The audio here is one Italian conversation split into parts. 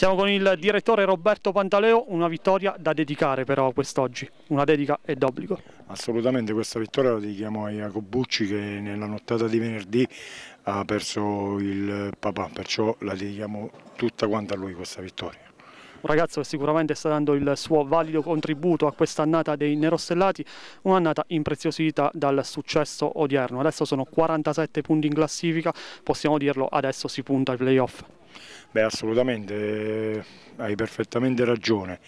Siamo con il direttore Roberto Pantaleo, una vittoria da dedicare però quest'oggi, una dedica è d'obbligo. Assolutamente, questa vittoria la dedichiamo a Jacobucci che nella nottata di venerdì ha perso il papà, perciò la dedichiamo tutta quanta a lui questa vittoria un ragazzo che sicuramente sta dando il suo valido contributo a quest'annata dei Nerostellati, un'annata impreziosita dal successo odierno. Adesso sono 47 punti in classifica, possiamo dirlo, adesso si punta ai playoff. Beh assolutamente, eh, hai perfettamente ragione,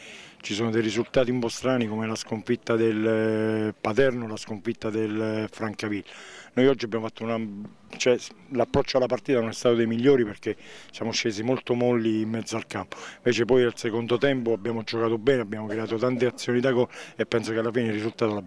ci sono dei risultati un po' strani come la sconfitta del eh, Paterno, la sconfitta del eh, Francavilla. Noi oggi abbiamo fatto una... Cioè, l'approccio alla partita non è stato dei migliori perché siamo scesi molto molli in mezzo al campo, invece poi al secondo tempo abbiamo giocato bene, abbiamo creato tante azioni da gol e penso che alla fine il risultato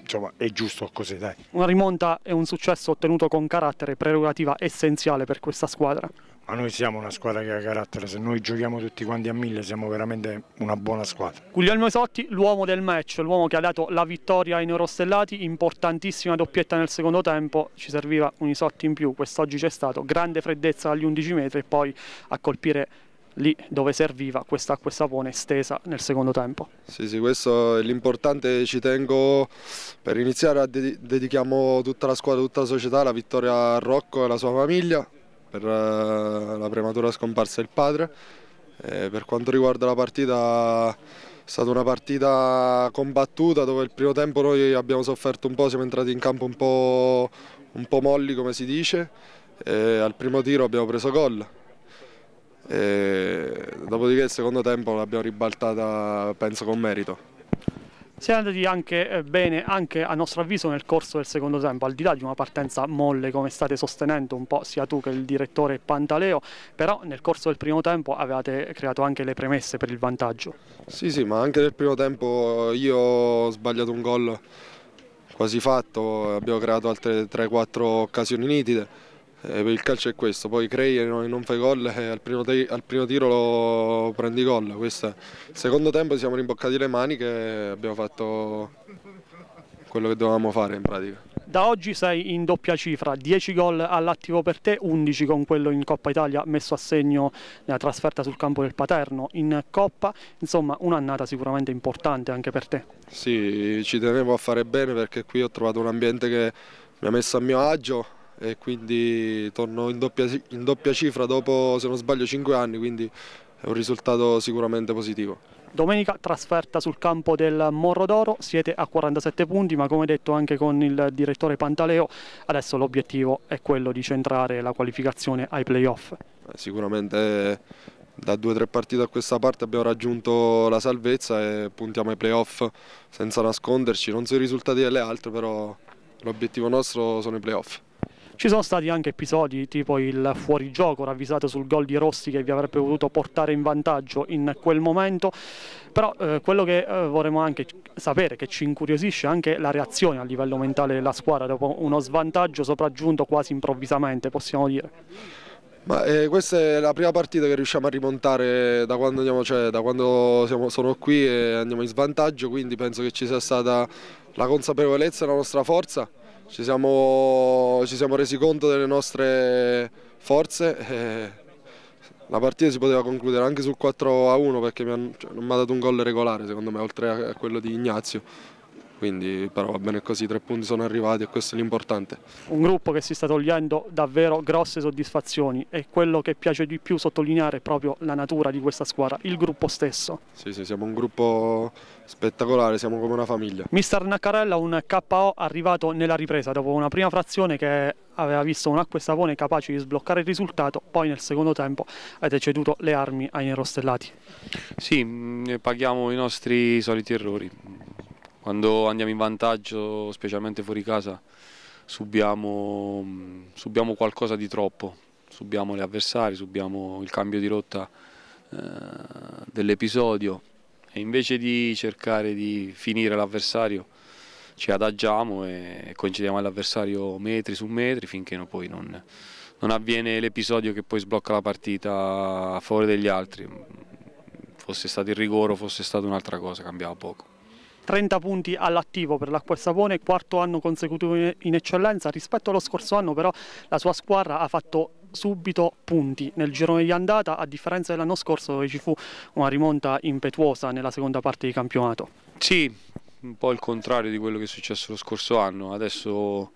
insomma è giusto così dai. Una rimonta e un successo ottenuto con carattere prerogativa essenziale per questa squadra. Ma noi siamo una squadra che ha carattere, se noi giochiamo tutti quanti a mille siamo veramente una buona squadra. Guglielmo Esotti, l'uomo del match, l'uomo che ha dato la vittoria ai Neurostellati, importantissima doppietta nel secondo tempo, ci serviva un Isotti in più, quest'oggi c'è stato, grande freddezza agli 11 metri e poi a colpire lì dove serviva questa acqua e sapone stesa nel secondo tempo. Sì, sì, questo è l'importante, ci tengo per iniziare, dedichiamo tutta la squadra, tutta la società, la vittoria a Rocco e alla sua famiglia, per eh, la prematura scomparsa del padre. Eh, per quanto riguarda la partita, è stata una partita combattuta dove il primo tempo noi abbiamo sofferto un po', siamo entrati in campo un po', un po molli come si dice, eh, al primo tiro abbiamo preso gol. Eh, dopodiché il secondo tempo l'abbiamo ribaltata penso con merito. Si è andati anche eh, bene, anche a nostro avviso, nel corso del secondo tempo, al di là di una partenza molle come state sostenendo un po' sia tu che il direttore Pantaleo, però nel corso del primo tempo avevate creato anche le premesse per il vantaggio. Sì, sì, ma anche nel primo tempo io ho sbagliato un gol quasi fatto, abbiamo creato altre 3-4 occasioni nitide eh, il calcio è questo, poi crei e non fai gol e eh, al primo, al primo tiro lo prendi gol. Questo. secondo tempo siamo rimboccati le maniche e abbiamo fatto quello che dovevamo fare in pratica. Da oggi sei in doppia cifra, 10 gol all'attivo per te, 11 con quello in Coppa Italia messo a segno nella trasferta sul campo del Paterno in Coppa, insomma un'annata sicuramente importante anche per te. Sì, ci tenevo a fare bene perché qui ho trovato un ambiente che mi ha messo a mio agio, e quindi torno in doppia, in doppia cifra dopo se non sbaglio 5 anni quindi è un risultato sicuramente positivo. Domenica trasferta sul campo del Morro d'Oro, siete a 47 punti ma come detto anche con il direttore Pantaleo adesso l'obiettivo è quello di centrare la qualificazione ai playoff. Eh, sicuramente eh, da due o tre partite a questa parte abbiamo raggiunto la salvezza e puntiamo ai playoff senza nasconderci, non sui risultati delle altre però l'obiettivo nostro sono i playoff. Ci sono stati anche episodi tipo il fuorigioco ravvisato sul gol di Rossi che vi avrebbe potuto portare in vantaggio in quel momento, però eh, quello che eh, vorremmo anche sapere, che ci incuriosisce anche la reazione a livello mentale della squadra dopo uno svantaggio sopraggiunto quasi improvvisamente, possiamo dire. Ma, eh, questa è la prima partita che riusciamo a rimontare da quando, andiamo, cioè, da quando siamo, sono qui e andiamo in svantaggio, quindi penso che ci sia stata la consapevolezza e la nostra forza ci siamo, ci siamo resi conto delle nostre forze e la partita si poteva concludere anche sul 4 a 1 perché mi hanno, cioè, non mi ha dato un gol regolare secondo me oltre a quello di Ignazio quindi però va bene così, tre punti sono arrivati e questo è l'importante. Un gruppo che si sta togliendo davvero grosse soddisfazioni e quello che piace di più sottolineare è proprio la natura di questa squadra, il gruppo stesso. Sì, sì, siamo un gruppo spettacolare, siamo come una famiglia. Mister Naccarella, un KO arrivato nella ripresa dopo una prima frazione che aveva visto un acqua e sapone capace di sbloccare il risultato, poi nel secondo tempo avete ceduto le armi ai nerostellati. Sì, mm, paghiamo i nostri soliti errori quando andiamo in vantaggio, specialmente fuori casa, subiamo, subiamo qualcosa di troppo, subiamo gli avversari, subiamo il cambio di rotta eh, dell'episodio e invece di cercare di finire l'avversario ci adagiamo e concediamo all'avversario metri su metri finché no, poi non, non avviene l'episodio che poi sblocca la partita a favore degli altri. Fosse stato il rigore fosse stata un'altra cosa, cambiava poco. 30 punti all'attivo per l'acqua e sapone, quarto anno consecutivo in eccellenza, rispetto allo scorso anno però la sua squadra ha fatto subito punti nel girone di andata a differenza dell'anno scorso dove ci fu una rimonta impetuosa nella seconda parte di campionato. Sì, un po' il contrario di quello che è successo lo scorso anno, adesso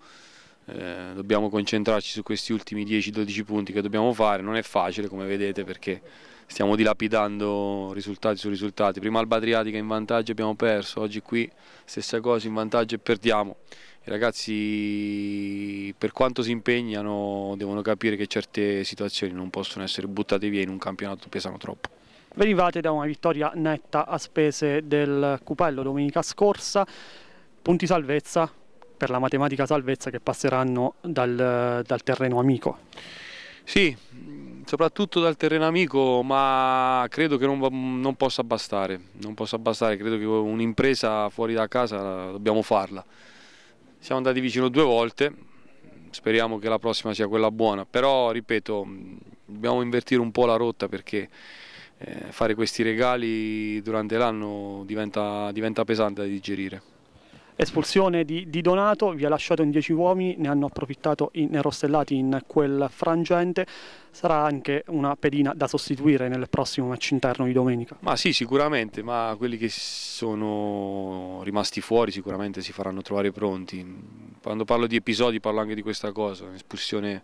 eh, dobbiamo concentrarci su questi ultimi 10-12 punti che dobbiamo fare, non è facile come vedete perché stiamo dilapidando risultati su risultati, prima al Badriatica in vantaggio abbiamo perso, oggi qui stessa cosa in vantaggio e perdiamo, i ragazzi per quanto si impegnano devono capire che certe situazioni non possono essere buttate via in un campionato pesano troppo. Venivate da una vittoria netta a spese del Cupello domenica scorsa, punti salvezza, per la matematica salvezza che passeranno dal, dal terreno amico. Sì, soprattutto dal terreno amico, ma credo che non, non, possa bastare, non possa bastare, credo che un'impresa fuori da casa dobbiamo farla. Siamo andati vicino due volte, speriamo che la prossima sia quella buona, però ripeto, dobbiamo invertire un po' la rotta perché eh, fare questi regali durante l'anno diventa, diventa pesante da digerire. Espulsione di, di Donato, vi ha lasciato in 10 uomini, ne hanno approfittato i nerostellati in quel frangente. Sarà anche una pedina da sostituire nel prossimo match interno di domenica? Ma sì, sicuramente, ma quelli che sono rimasti fuori sicuramente si faranno trovare pronti. Quando parlo di episodi parlo anche di questa cosa, un'espulsione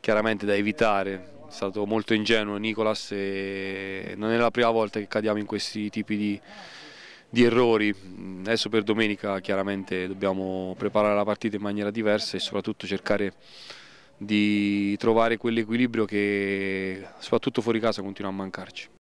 chiaramente da evitare, è stato molto ingenuo Nicolas e non è la prima volta che cadiamo in questi tipi di, di errori. Mm, adesso per domenica chiaramente dobbiamo preparare la partita in maniera diversa e soprattutto cercare di trovare quell'equilibrio che soprattutto fuori casa continua a mancarci.